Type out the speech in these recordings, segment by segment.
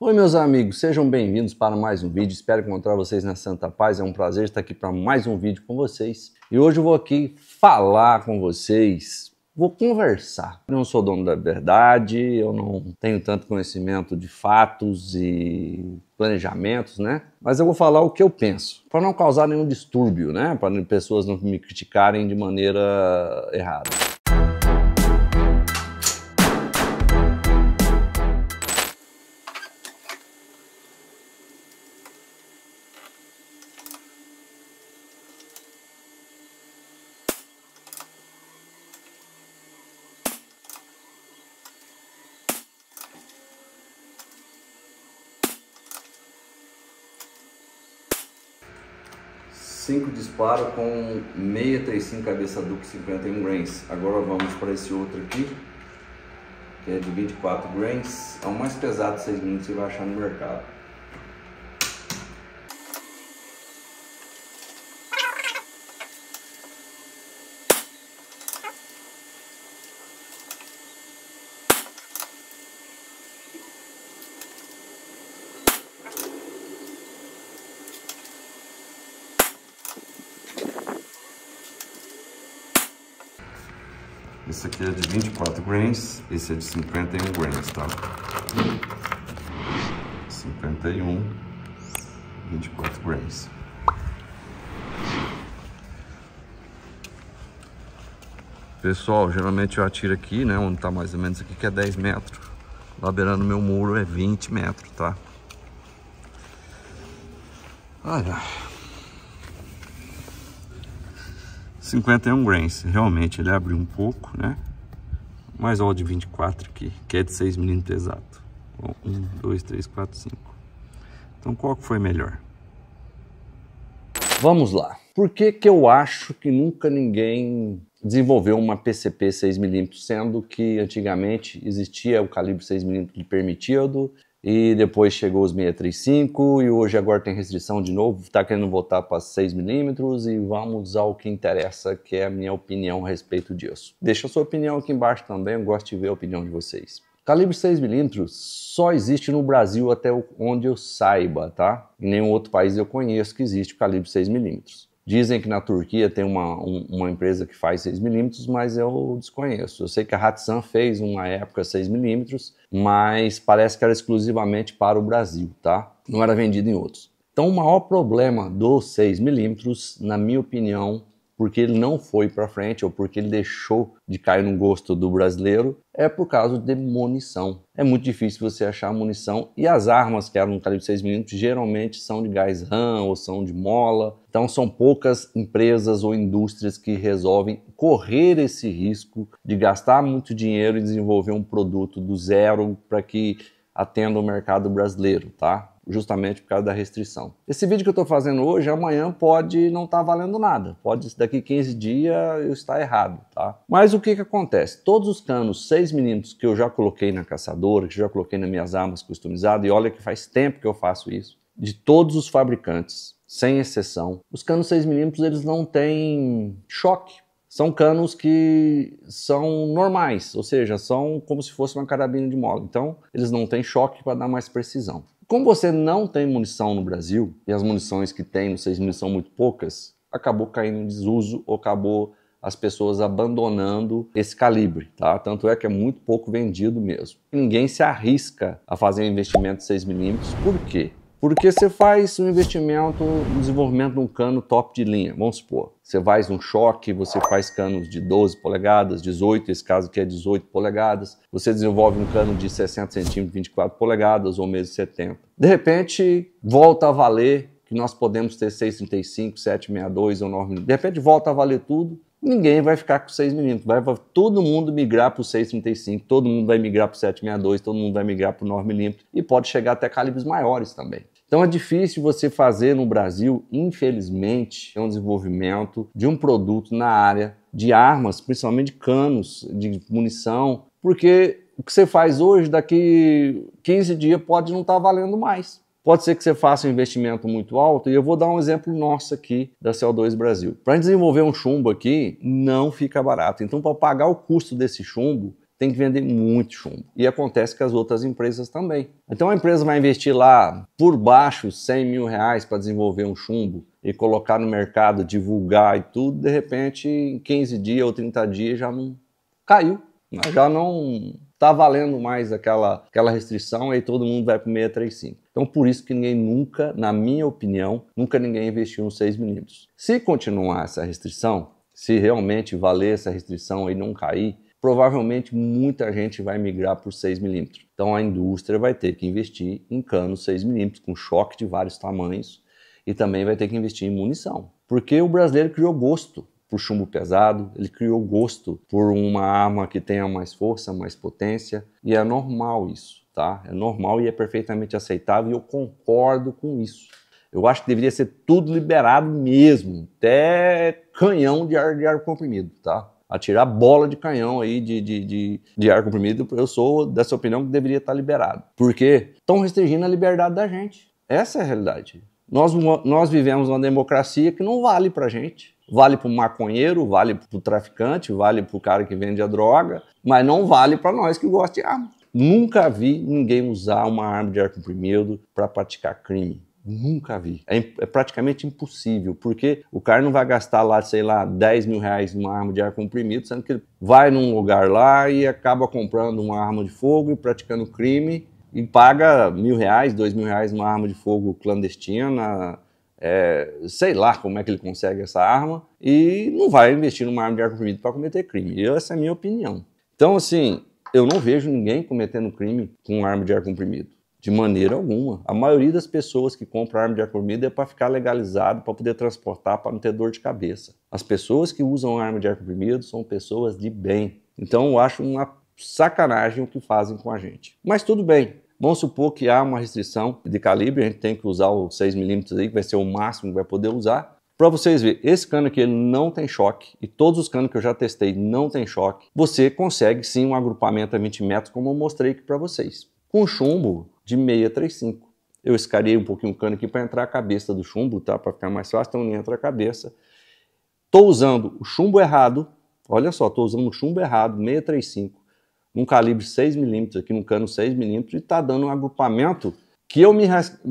Oi, meus amigos, sejam bem-vindos para mais um vídeo. Espero encontrar vocês na Santa Paz. É um prazer estar aqui para mais um vídeo com vocês. E hoje eu vou aqui falar com vocês. Vou conversar. Eu não sou dono da verdade, eu não tenho tanto conhecimento de fatos e planejamentos, né? Mas eu vou falar o que eu penso, para não causar nenhum distúrbio, né? Para pessoas não me criticarem de maneira errada. 5 disparos com 635 cabeça Duke 51 grains. Agora vamos para esse outro aqui, que é de 24 grains. É o mais pesado 6 minutos que você vai achar no mercado. Esse aqui é de 24 grains, esse é de 51 grains, tá? 51, 24 grains. Pessoal, geralmente eu atiro aqui, né? Onde tá mais ou menos aqui, que é 10 metros. Lá beirando meu muro é 20 metros, tá? Olha... 51 grains, realmente ele abriu um pouco, né? Mais o de 24 aqui, que é de 6 milímetros exato. 1, 2, 3, 4, 5. Então qual que foi melhor? Vamos lá. Por que, que eu acho que nunca ninguém desenvolveu uma PCP 6mm, sendo que antigamente existia o calibre 6mm permitido, e depois chegou os 635 e hoje agora tem restrição de novo, está querendo voltar para 6 milímetros e vamos ao que interessa, que é a minha opinião a respeito disso. Deixa a sua opinião aqui embaixo também, eu gosto de ver a opinião de vocês. Calibre 6 milímetros só existe no Brasil até onde eu saiba, tá? Em nenhum outro país eu conheço que existe o calibre 6 milímetros. Dizem que na Turquia tem uma, um, uma empresa que faz 6mm, mas eu desconheço. Eu sei que a Hatsan fez uma época 6mm, mas parece que era exclusivamente para o Brasil, tá? Não era vendido em outros. Então o maior problema do 6mm, na minha opinião, porque ele não foi para frente ou porque ele deixou de cair no gosto do brasileiro é por causa de munição. É muito difícil você achar munição e as armas que eram no calibre 6 mm geralmente são de gás RAM ou são de mola. Então são poucas empresas ou indústrias que resolvem correr esse risco de gastar muito dinheiro e desenvolver um produto do zero para que atenda o mercado brasileiro, tá? justamente por causa da restrição. Esse vídeo que eu estou fazendo hoje, amanhã pode não estar tá valendo nada, pode daqui 15 dias eu estar errado, tá? Mas o que que acontece? Todos os canos 6 milímetros que eu já coloquei na caçadora, que eu já coloquei nas minhas armas customizadas, e olha que faz tempo que eu faço isso, de todos os fabricantes, sem exceção, os canos 6 milímetros eles não têm choque, são canos que são normais, ou seja, são como se fosse uma carabina de mola. Então, eles não têm choque para dar mais precisão. Como você não tem munição no Brasil, e as munições que tem no 6 são muito poucas, acabou caindo em desuso ou acabou as pessoas abandonando esse calibre, tá? Tanto é que é muito pouco vendido mesmo. Ninguém se arrisca a fazer um investimento de 6mm, por quê? Porque você faz um investimento, um desenvolvimento de um cano top de linha, vamos supor. Você faz um choque, você faz canos de 12 polegadas, 18, esse caso aqui é 18 polegadas. Você desenvolve um cano de 60 centímetros, 24 polegadas ou mesmo 70. De repente, volta a valer que nós podemos ter 635, 762 ou 9 De repente volta a valer tudo ninguém vai ficar com 6mm. Vai, todo mundo migrar para o 6,35, todo mundo vai migrar para o 7,62, todo mundo vai migrar para o 9mm e pode chegar até calibres maiores também. Então é difícil você fazer no Brasil, infelizmente, é um desenvolvimento de um produto na área de armas, principalmente de canos, de munição, porque o que você faz hoje, daqui 15 dias, pode não estar tá valendo mais. Pode ser que você faça um investimento muito alto, e eu vou dar um exemplo nosso aqui da CO2 Brasil. Para desenvolver um chumbo aqui, não fica barato. Então, para pagar o custo desse chumbo, tem que vender muito chumbo. E acontece com as outras empresas também. Então, a empresa vai investir lá por baixo 100 mil reais para desenvolver um chumbo e colocar no mercado, divulgar e tudo. De repente, em 15 dias ou 30 dias já não caiu, já não tá valendo mais aquela, aquela restrição e todo mundo vai para o 635. Então, por isso que ninguém nunca, na minha opinião, nunca ninguém investiu nos 6mm. Se continuar essa restrição, se realmente valer essa restrição e não cair, provavelmente muita gente vai migrar para os 6mm. Então, a indústria vai ter que investir em canos 6mm, com choque de vários tamanhos, e também vai ter que investir em munição. Porque o brasileiro criou gosto por chumbo pesado, ele criou gosto por uma arma que tenha mais força, mais potência, e é normal isso, tá? É normal e é perfeitamente aceitável e eu concordo com isso. Eu acho que deveria ser tudo liberado mesmo, até canhão de ar, de ar comprimido, tá? Atirar bola de canhão aí de, de, de, de ar comprimido, eu sou dessa opinião que deveria estar tá liberado. Porque estão restringindo a liberdade da gente. Essa é a realidade. Nós, nós vivemos uma democracia que não vale pra gente. Vale para o maconheiro, vale para o traficante, vale para o cara que vende a droga, mas não vale para nós que gostamos de arma. Nunca vi ninguém usar uma arma de ar comprimido para praticar crime. Nunca vi. É, é, praticamente impossível, porque o cara não vai gastar lá, sei lá, 10 mil reais numa arma de ar comprimido, sendo que ele vai num lugar lá e acaba comprando uma arma de fogo e praticando crime e paga mil reais, dois mil reais uma arma de fogo clandestina, é, sei lá como é que ele consegue essa arma e não vai investir numa arma de ar comprimido para cometer crime. essa é a minha opinião. Então, assim, eu não vejo ninguém cometendo crime com arma de ar comprimido. De maneira alguma. A maioria das pessoas que compram arma de ar comprimido é para ficar legalizado, para poder transportar, para não ter dor de cabeça. As pessoas que usam arma de ar comprimido são pessoas de bem. Então eu acho uma sacanagem o que fazem com a gente. Mas tudo bem, Vamos supor que há uma restrição de calibre, a gente tem que usar o 6mm aí, que vai ser o máximo que vai poder usar. Para vocês verem, esse cano aqui ele não tem choque, e todos os canos que eu já testei não tem choque. Você consegue sim um agrupamento a 20 metros, como eu mostrei aqui para vocês. Com chumbo de 635. Eu escarei um pouquinho o cano aqui para entrar a cabeça do chumbo, tá? Para ficar mais fácil, então entra a cabeça. Estou usando o chumbo errado, olha só, estou usando o chumbo errado, 635 num calibre 6mm, aqui num cano 6mm, e está dando um agrupamento que eu me,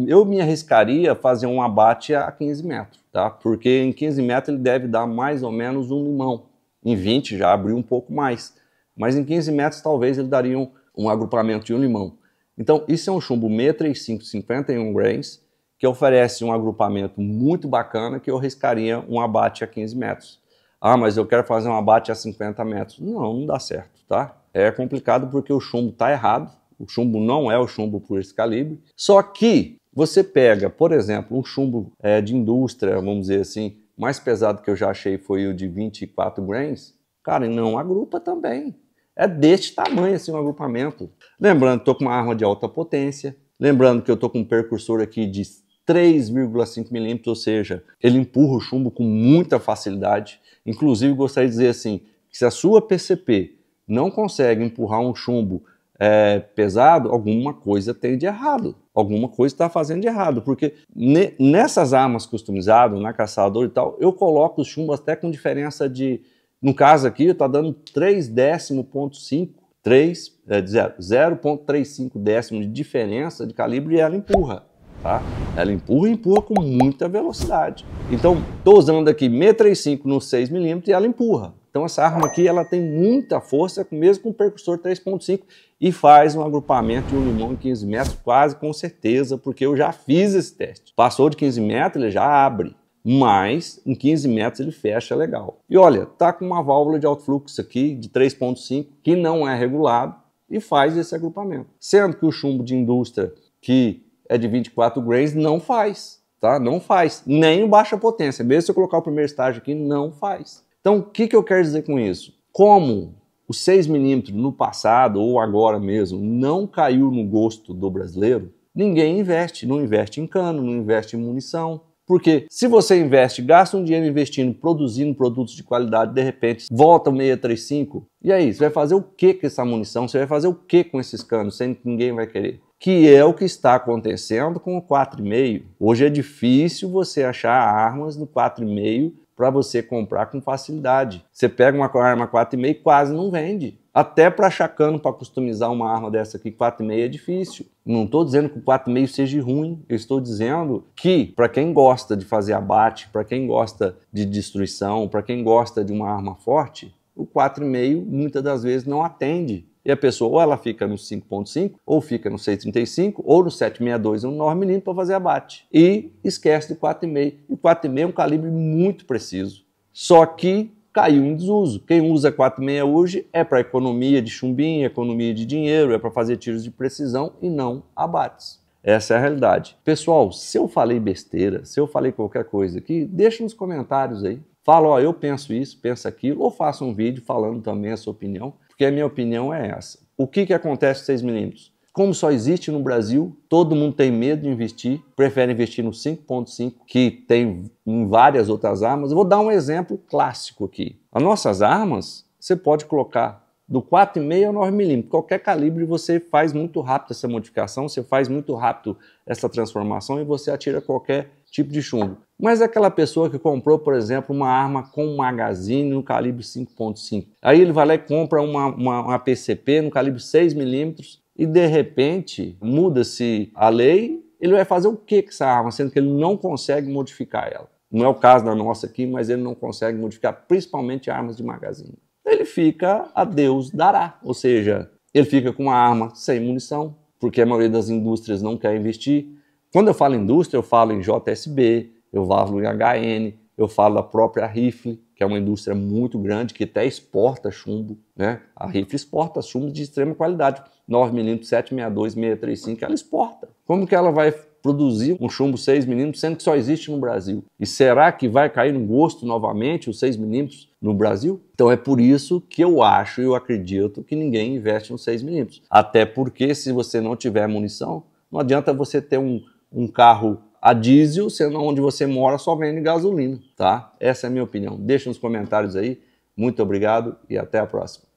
eu me arriscaria fazer um abate a 15 metros, tá? Porque em 15 metros ele deve dar mais ou menos um limão. Em 20 já abriu um pouco mais. Mas em 15 metros talvez ele daria um, um agrupamento de um limão. Então, isso é um chumbo M3551 grains, que oferece um agrupamento muito bacana que eu arriscaria um abate a 15 metros. Ah, mas eu quero fazer um abate a 50 metros. Não, não dá certo, tá? é complicado porque o chumbo está errado, o chumbo não é o chumbo por esse calibre. Só que você pega, por exemplo, um chumbo é, de indústria, vamos dizer assim, mais pesado que eu já achei foi o de 24 grains, cara, não agrupa também. É deste tamanho assim o um agrupamento. Lembrando que estou com uma arma de alta potência, lembrando que eu estou com um percursor aqui de 3,5 milímetros, ou seja, ele empurra o chumbo com muita facilidade. Inclusive, gostaria de dizer assim, que se a sua PCP não consegue empurrar um chumbo é, pesado, alguma coisa tem de errado. Alguma coisa está fazendo de errado, porque ne, nessas armas customizadas, na caçador e tal, eu coloco os chumbos até com diferença de. No caso aqui, está dando 3 décimo ponto 5, 0,35 é, décimo de diferença de calibre e ela empurra. Tá? Ela empurra e empurra com muita velocidade. Então, estou usando aqui 635 no 6mm e ela empurra. Então essa arma aqui ela tem muita força, mesmo com o percussor 3.5 e faz um agrupamento de um limão em 15 metros quase com certeza, porque eu já fiz esse teste. Passou de 15 metros, ele já abre, mas em 15 metros ele fecha legal. E olha, tá com uma válvula de alto fluxo aqui de 3.5 que não é regulado e faz esse agrupamento. Sendo que o chumbo de indústria que é de 24 grains não faz, tá? Não faz, nem baixa potência. Mesmo se eu colocar o primeiro estágio aqui, não faz. Então, o que, que eu quero dizer com isso? Como o 6mm no passado ou agora mesmo não caiu no gosto do brasileiro, ninguém investe. Não investe em cano, não investe em munição. Porque se você investe, gasta um dinheiro investindo, produzindo produtos de qualidade, de repente volta o 635, e aí? Você vai fazer o que com essa munição? Você vai fazer o que com esses canos, sendo que ninguém vai querer? Que é o que está acontecendo com o 4,5. Hoje é difícil você achar armas no 4,5 para você comprar com facilidade. Você pega uma arma 4,5 e quase não vende. Até para chacano, para customizar uma arma dessa aqui 4,5 é difícil. Não estou dizendo que o 4,5 seja ruim, eu estou dizendo que para quem gosta de fazer abate, para quem gosta de destruição, para quem gosta de uma arma forte, o 4,5 muitas das vezes não atende e a pessoa ou ela fica no 5.5, ou fica no 6.35, ou no 7.62, um 9 milímetro para fazer abate. E esquece do 4.5. E o 4.5 é um calibre muito preciso. Só que caiu em desuso. Quem usa 4.6 hoje é para economia de chumbinho, economia de dinheiro, é para fazer tiros de precisão e não abates. Essa é a realidade. Pessoal, se eu falei besteira, se eu falei qualquer coisa aqui, deixa nos comentários aí. Fala, ó, eu penso isso, penso aquilo, ou faça um vídeo falando também a sua opinião. Porque a minha opinião é essa. O que, que acontece com 6 milímetros? Como só existe no Brasil, todo mundo tem medo de investir, prefere investir no 5.5, que tem em várias outras armas. Eu vou dar um exemplo clássico aqui. As nossas armas, você pode colocar do 4,5 ao 9mm, qualquer calibre você faz muito rápido essa modificação, você faz muito rápido essa transformação e você atira qualquer tipo de chumbo. Mas é aquela pessoa que comprou, por exemplo, uma arma com um magazine no calibre 5.5. Aí ele vai lá e compra uma, uma, uma PCP no calibre 6mm e de repente muda-se a lei, ele vai fazer o que com essa arma, sendo que ele não consegue modificar ela. Não é o caso da nossa aqui, mas ele não consegue modificar, principalmente armas de magazine. Ele fica a Deus dará, ou seja, ele fica com uma arma sem munição, porque a maioria das indústrias não quer investir quando eu falo indústria, eu falo em JSB, eu falo em HN, eu falo da própria Rifle, que é uma indústria muito grande, que até exporta chumbo. Né? A Rifle exporta chumbo de extrema qualidade. 9mm, 762, 635, ela exporta. Como que ela vai produzir um chumbo 6mm, sendo que só existe no Brasil? E será que vai cair no gosto novamente os 6mm no Brasil? Então é por isso que eu acho e eu acredito que ninguém investe nos 6mm. Até porque se você não tiver munição, não adianta você ter um um carro a diesel, sendo onde você mora só vende gasolina, tá? Essa é a minha opinião. Deixa nos comentários aí. Muito obrigado e até a próxima.